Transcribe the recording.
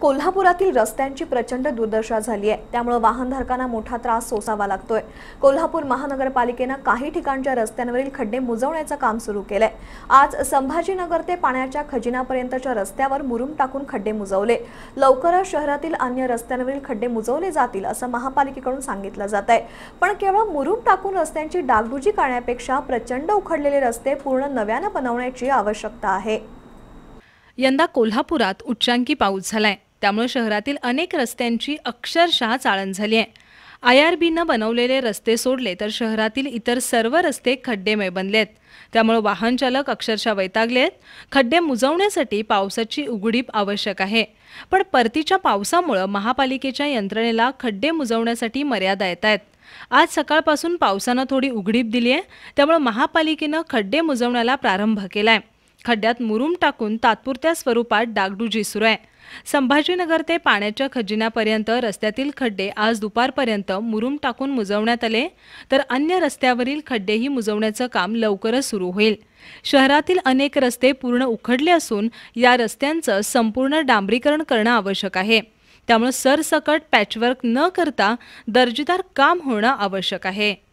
कोल्हापुरातील रस्त्यांची प्रचंड दुर्दशा झाली आहे त्यामुळे वाहनधारकांना मोठा त्रास सोसावा लागतोय कोल्हापूर महानगरपालिकेनं काही ठिकाणच्या रस्त्यांवरील खड्डे मुजवण्याचं काम सुरू केलंय आज संभाजीनगर ते पाण्याच्या खजिनापर्यंतच्या रस्त्यावर मुरुम टाकून खड्डे मुजवले लवकरच शहरातील अन्य रस्त्यांवरील खड्डे मुजवले जातील असं महापालिकेकडून सांगितलं जात आहे पण केवळ मुरुम टाकून रस्त्यांची डागडुजी करण्यापेक्षा प्रचंड उखडलेले रस्ते पूर्ण नव्यानं बनवण्याची आवश्यकता आहे यंदा कोल्हापुरात उच्चांकी पाऊस झालाय त्यामुळे शहरातील अनेक रस्त्यांची अक्षरशः चाळण झाली आहे आय आर बीनं बनवलेले रस्ते सोडले तर शहरातील इतर सर्व रस्ते खड्डेमय बनलेत त्यामुळे वाहनचालक अक्षरशः वैतागले आहेत खड्डे मुजवण्यासाठी पावसाची उघडीप आवश्यक आहे पण परतीच्या पावसामुळं महापालिकेच्या यंत्रणेला खड्डे मुजवण्यासाठी मर्यादा येत आहेत आज सकाळपासून पावसानं थोडी उघडीप दिली आहे त्यामुळे महापालिकेनं खड्डे मुजवण्याला प्रारंभ केला आहे खड्ड्यात मुरुम टाकून तात्पुरत्या स्वरूपात डागडुजी सुरू आहे संभाजीनगर ते पाण्याच्या खजिन्यापर्यंत रस्त्यातील खड्डे आज दुपारपर्यंत मुरुम टाकून मुजवण्यात आले तर अन्य रस्त्यावरील खड्डेही मुजवण्याचं काम लवकरच सुरू होईल शहरातील अनेक रस्ते पूर्ण उखडले असून या रस्त्यांचं संपूर्ण डांबरीकरण करणं आवश्यक आहे त्यामुळे सरसकट पॅचवर्क न करता दर्जेदार काम होणं आवश्यक आहे